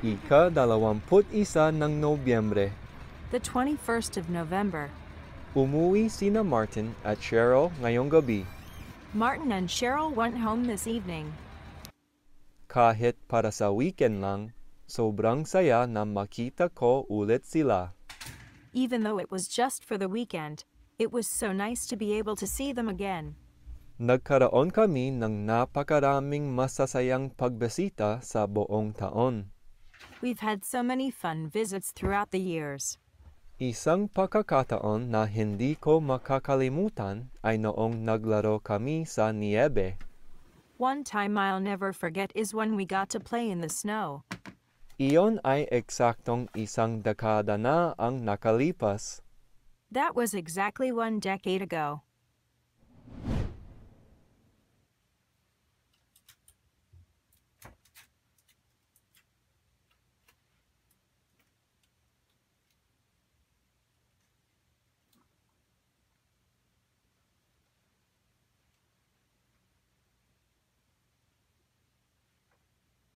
Ika-21 ng Nobyembre. The 21st of November. Umuwi sina Martin at Cheryl ngayong gabi. Martin and Cheryl went home this evening. Kahit para sa weekend lang, sobrang saya na makita ko ulit sila. Even though it was just for the weekend, it was so nice to be able to see them again. Nagkaroon kami ng napakaraming masasayang pagbisita sa buong taon. We've had so many fun visits throughout the years. Isang pakakataon na hindi ko makakalimutan ay noong naglaro kami sa niebe. One time I'll never forget is when we got to play in the snow. Iyon ay eksaktong isang dekada na ang nakalipas. That was exactly one decade ago.